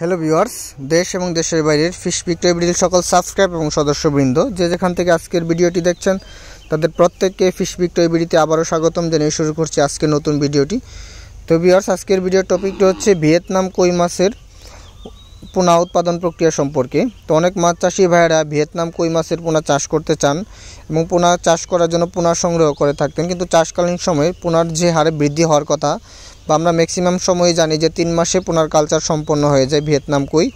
hello viewers দেশ এবং দেশের বাইরের ফিশ বিক্রয় বিডির সকল সাবস্ক্রাইব এবং সদস্যবৃন্দ যে যেখান থেকে আজকের ভিডিওটি দেখছেন তাদের প্রত্যেককে ফিশ বিক্রয় বিডিতে আবারও স্বাগতম জানিয়ে শুরু করছি আজকের নতুন ভিডিওটি তো ভিউয়ার্স আজকের ভিডিওর টপিকটি হচ্ছে ভিয়েতনাম কই মাছের পোনা উৎপাদন প্রক্রিয়া সম্পর্কে তো অনেক মাছ চাষি ভাইয়েরা ভিয়েতনাম কই মাছের পোনা চাষ করতে চান এবং পোনা চাষ করার জন্য পোনা সংগ্রহ করে থাকতেন কিন্তু চাষকালীন সময়ে পোনার যে হারে বৃদ্ধি হওয়ার কথা বা আমরা ম্যাক্সিমাম সময়ে জানি যে তিন মাসে পোনার কালচার সম্পন্ন হয়ে যায় ভিয়েতনাম কুই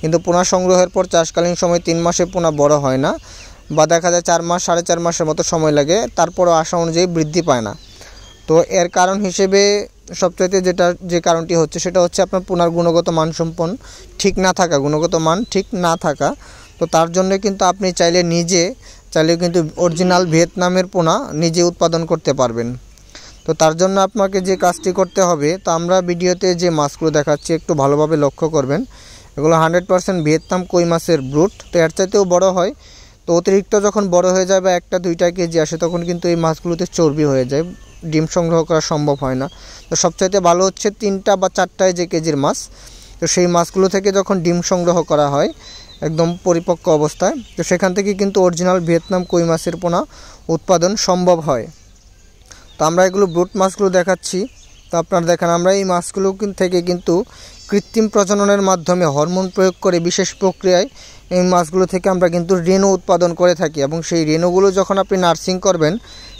কিন্তু পোনা সংগ্রহের পর চাষকালীন সময় তিন মাসে পোনা বড় হয় না বা দেখা যায় চার মাস সাড়ে চার মাসের মতো সময় লাগে তারপরও আশা অনুযায়ী বৃদ্ধি পায় না তো এর কারণ হিসেবে সবচাইতে যেটা যে কারণটি হচ্ছে সেটা হচ্ছে আপনার পোনার গুণগত মান সম্পন্ন ঠিক না থাকা গুণগত মান ঠিক না থাকা তো তার জন্য কিন্তু আপনি চাইলে নিজে চাইলে কিন্তু অরিজিনাল ভিয়েতনামের পোনা নিজে উৎপাদন করতে পারবেন তো তার জন্য আপনাকে যে কাজটি করতে হবে তো আমরা ভিডিওতে যে মাছগুলো দেখাচ্ছি একটু ভালোভাবে লক্ষ্য করবেন এগুলো হান্ড্রেড পারসেন্ট ভিয়েতনাম কই মাছের ব্রুট তো এর চাইতেও বড়ো হয় তো অতিরিক্ত যখন বড় হয়ে যায় বা একটা দুইটা কেজি আসে তখন কিন্তু এই মাছগুলোতে চর্বি হয়ে যায় ডিম সংগ্রহ করা সম্ভব হয় না তো সবচাইতে ভালো হচ্ছে তিনটা বা চারটায় যে কেজির মাছ তো সেই মাছগুলো থেকে যখন ডিম সংগ্রহ করা হয় একদম পরিপক্ক অবস্থায় তো সেখান থেকে কিন্তু অরিজিনাল ভিয়েতনাম কই মাছের পোনা উৎপাদন সম্ভব হয় তো আমরা এগুলো ব্রুট মাছগুলো দেখাচ্ছি তো আপনারা দেখেন আমরা এই মাছগুলো থেকে কিন্তু কৃত্রিম প্রজননের মাধ্যমে হরমোন প্রয়োগ করে বিশেষ প্রক্রিয়ায় এই মাছগুলো থেকে আমরা কিন্তু রেণু উৎপাদন করে থাকি এবং সেই রেণুগুলো যখন আপনি নার্সিং করবেন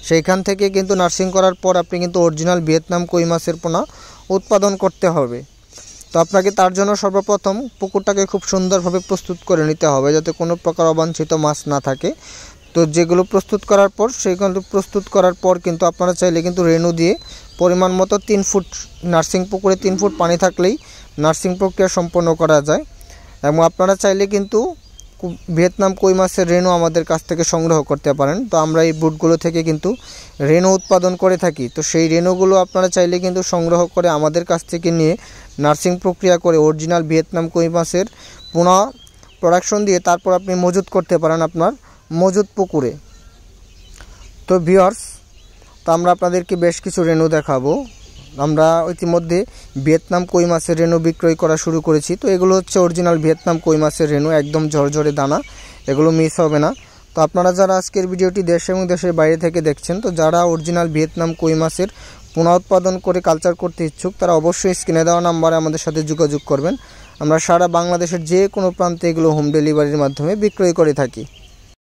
সেইখান থেকে কিন্তু নার্সিং করার পর আপনি কিন্তু অরিজিনাল ভিয়েতনাম কই মাছের পোনা উৎপাদন করতে হবে তো আপনাকে তার জন্য সর্বপ্রথম পুকুরটাকে খুব সুন্দরভাবে প্রস্তুত করে নিতে হবে যাতে কোনো প্রকার অবাঞ্ছিত মাছ না থাকে তো যেগুলো প্রস্তুত করার পর সেই কিন্তু প্রস্তুত করার পর কিন্তু আপনারা চাইলে কিন্তু রেনু দিয়ে পরিমাণ মতো তিন ফুট নার্সিং পুকুরে তিন ফুট পানি থাকলেই নার্সিং প্রক্রিয়া সম্পন্ন করা যায় এবং আপনারা চাইলে কিন্তু ভিয়েতনাম কই মাছের রেনু আমাদের কাছ থেকে সংগ্রহ করতে পারেন তো আমরা এই বুটগুলো থেকে কিন্তু রেনু উৎপাদন করে থাকি তো সেই রেনুগুলো আপনারা চাইলে কিন্তু সংগ্রহ করে আমাদের কাছ থেকে নিয়ে নার্সিং প্রক্রিয়া করে অরিজিনাল ভিয়েতনাম কই মাছের পুনঃ প্রোডাকশন দিয়ে তারপর আপনি মজুত করতে পারেন আপনার মজুদ পুকুরে তো ভিওর্স তো আমরা আপনাদেরকে বেশ কিছু রেনু দেখাবো আমরা ইতিমধ্যে ভিয়েতনাম কই মাছের রেণু বিক্রয় করা শুরু করেছি তো এগুলো হচ্ছে অরিজিনাল ভিয়েতনাম কই মাছের রেনু একদম ঝরঝরে দানা এগুলো মিস হবে না তো আপনারা যারা আজকের ভিডিওটি দেশ এবং দেশের বাইরে থেকে দেখছেন তো যারা অরিজিনাল ভিয়েতনাম কই মাছের পুনঃউৎপাদন করে কালচার করতে ইচ্ছুক তারা অবশ্যই স্ক্রিনে দেওয়া নাম্বারে আমাদের সাথে যোগাযোগ করবেন আমরা সারা বাংলাদেশের যে কোনো প্রান্তে এগুলো হোম ডেলিভারির মাধ্যমে বিক্রয় করে থাকি